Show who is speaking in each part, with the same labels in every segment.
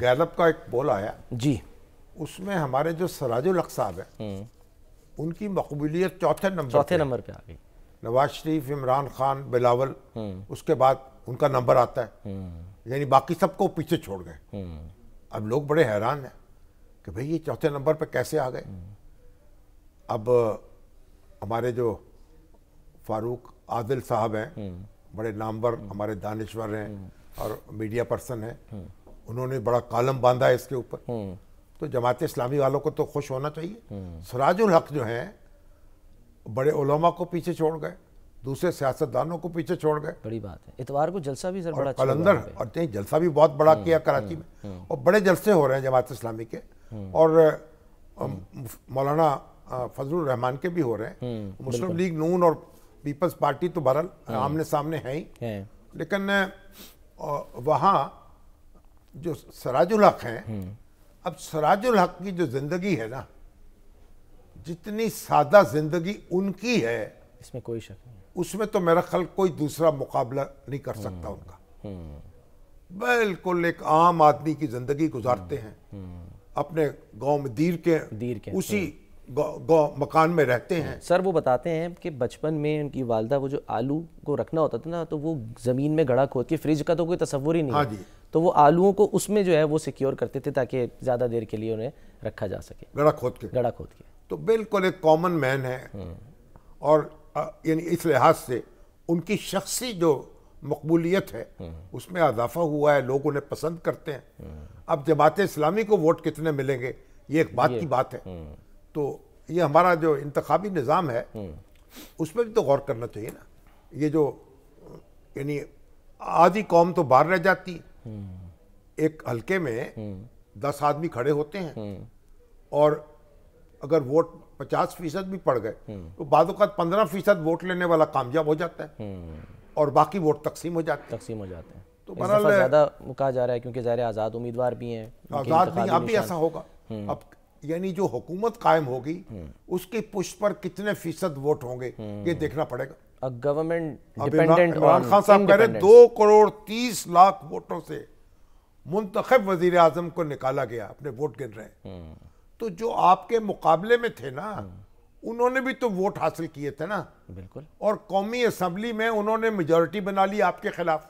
Speaker 1: गैदब का एक बोल आया जी उसमें हमारे जो सराजुल साहब हैं
Speaker 2: हम्म।
Speaker 1: उनकी मकबूलियत चौथे नंबर चौथे नंबर पे आ गई नवाज शरीफ इमरान खान बिलावल हम्म। उसके बाद उनका नंबर आता है हम्म। यानी बाकी सबको पीछे छोड़ गए अब लोग बड़े हैरान हैं कि भाई ये चौथे नंबर पे कैसे आ गए अब हमारे जो फारूक आदिल साहब हैं बड़े नामवर हमारे दानश्वर हैं और मीडिया पर्सन हैं उन्होंने बड़ा कालम बांधा है इसके ऊपर हम्म। तो जमात इस्लामी वालों को तो खुश होना चाहिए हम्म। सराजुल हक जो हैं बड़े उलमा को पीछे छोड़ गए दूसरे सियासतदानों को पीछे छोड़
Speaker 2: गए बड़ी बात है
Speaker 1: इतवार को जलसा भी सर बड़ा अच्छा कलंदर और जलसा भी बहुत बड़ा हम्म, किया कराची में और बड़े जलसे हो रहे हैं जमात इस्लामी के और मौलाना फजल रहमान के भी हो रहे हैं तो मुस्लिम लीग नून और पीपल्स पार्टी तो बहरल आमने सामने है ही लेकिन वहाँ जो सराजुल हक है हम्म। अब सराजुल हक की जो जिंदगी है ना जितनी सादा जिंदगी उनकी है
Speaker 2: इसमें कोई शक नहीं
Speaker 1: उसमें तो मेरा ख्याल कोई दूसरा मुकाबला नहीं कर हम्म। सकता उनका हम्म। बिल्कुल एक आम आदमी की जिंदगी गुजारते हैं अपने गांव में दीर के दीर के उसी गौ,
Speaker 2: मकान में रहते हैं सर वो बताते हैं कि बचपन में उनकी वालदा वो जो आलू को रखना होता था ना तो वो ज़मीन में गड़ा खोद के फ्रिज का तो कोई तस्वुर ही नहीं हाँ जी तो वो आलुओं को उसमें जो है वो सिक्योर करते थे ताकि ज़्यादा देर के लिए उन्हें रखा जा सके
Speaker 1: गड़ा खोद के गड़ा खोद के तो बिल्कुल एक कॉमन मैन है हम्म। और यानी इस लिहाज से उनकी शख्सी जो मकबूलियत है हम्म। उसमें अजाफा हुआ है लोग उन्हें पसंद करते हैं हम्म। अब जमात इस्लामी को वोट कितने मिलेंगे ये एक बात की बात है तो ये हमारा जो इंतबी निज़ाम है हम्म। उस पर भी तो गौर करना चाहिए ना ये जो यानी आधी कौम तो बाहर रह जाती हम्म। एक हल्के में हम्म। दस आदमी खड़े होते हैं और अगर वोट पचास फीसद भी पड़ गए तो बाद पंद्रह फीसद वोट लेने वाला कामयाब हो जाता है और
Speaker 2: बाकी वोट तकसीम हो जाते हैं तकसीम हो जाते हैं तो बहरहाल ज़्यादा कहा जा रहा है क्योंकि ज़ाहिर आज़ाद उम्मीदवार भी हैं आज़ाद भी अब भी ऐसा होगा अब
Speaker 1: यानी जो हुकूमत कायम होगी उसके पुष्ट पर कितने फीसद वोट होंगे ये देखना पड़ेगा गवर्नमेंट इमरान खान साहब कह रहे दो करोड़ तीस लाख वोटों से मुंतखब वजीर आजम को निकाला गया अपने वोट गिन रहे तो जो आपके मुकाबले में थे ना उन्होंने भी तो वोट हासिल किए थे ना बिल्कुल और कौमी असम्बली में उन्होंने मेजोरिटी बना ली आपके खिलाफ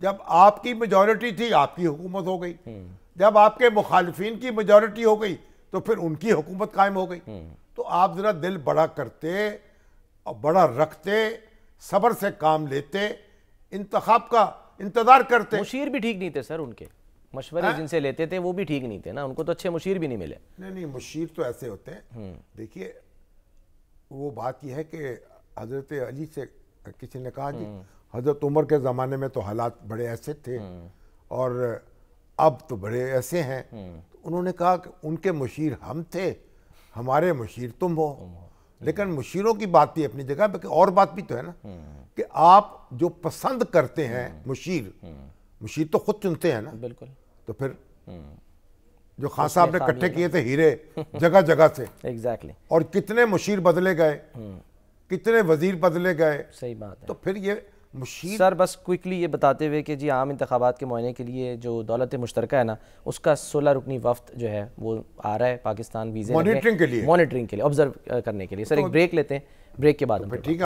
Speaker 1: जब आपकी मेजोरिटी थी आपकी हुकूमत हो गई हम्म। जब आपके मुखालफन की मेजोरिटी हो गई तो फिर उनकी हुकूमत कायम हो गई हम्म। तो आप ज़रा दिल बड़ा करते और बड़ा रखते सब्र से काम
Speaker 2: लेते इंतखब का इंतजार
Speaker 1: करते मुशीर भी ठीक नहीं थे सर उनके
Speaker 2: मशवरे जिनसे लेते थे वो भी ठीक नहीं थे ना उनको तो अच्छे मुशीर भी नहीं मिले
Speaker 1: नहीं नहीं मुशीर तो ऐसे होते हैं
Speaker 2: हम्म। देखिए
Speaker 1: वो बात यह है कि हजरत अली से किसी ने कहा जी हम्म। हज़रत उमर के ज़माने में तो हालात बड़े ऐसे थे हम्म। और अब तो बड़े ऐसे हैं हम्म। तो उन्होंने कहा कि उनके मुशीर हम थे हमारे मुशीर तुम हो लेकिन मुशीरों की बात भी अपनी जगह बल्कि और बात भी तो है ना कि आप जो पसंद करते हैं मुशीर मुशीर तो खुद चुनते हैं ना बिल्कुल तो फिर जो खान साहब ने इकट्ठे किए थे हीरे जगह जगह से एग्जैक्टली exactly. और कितने मुशीर बदले गए कितने
Speaker 2: वजीर बदले गए सही बात है तो फिर ये मुशीर सर बस क्विकली ये बताते हुए कि जी आम इंतबात के मुआने के लिए जो दौलत मुश्तरक है ना उसका सोलह रुकनी वफ्त जो है वो आ रहा है पाकिस्तान वीजे मॉनिटरिंग के लिए मॉनिटरिंग के लिए ऑब्जर्व करने के लिए सर एक ब्रेक तो लेते हैं ब्रेक के बाद तो ठीक है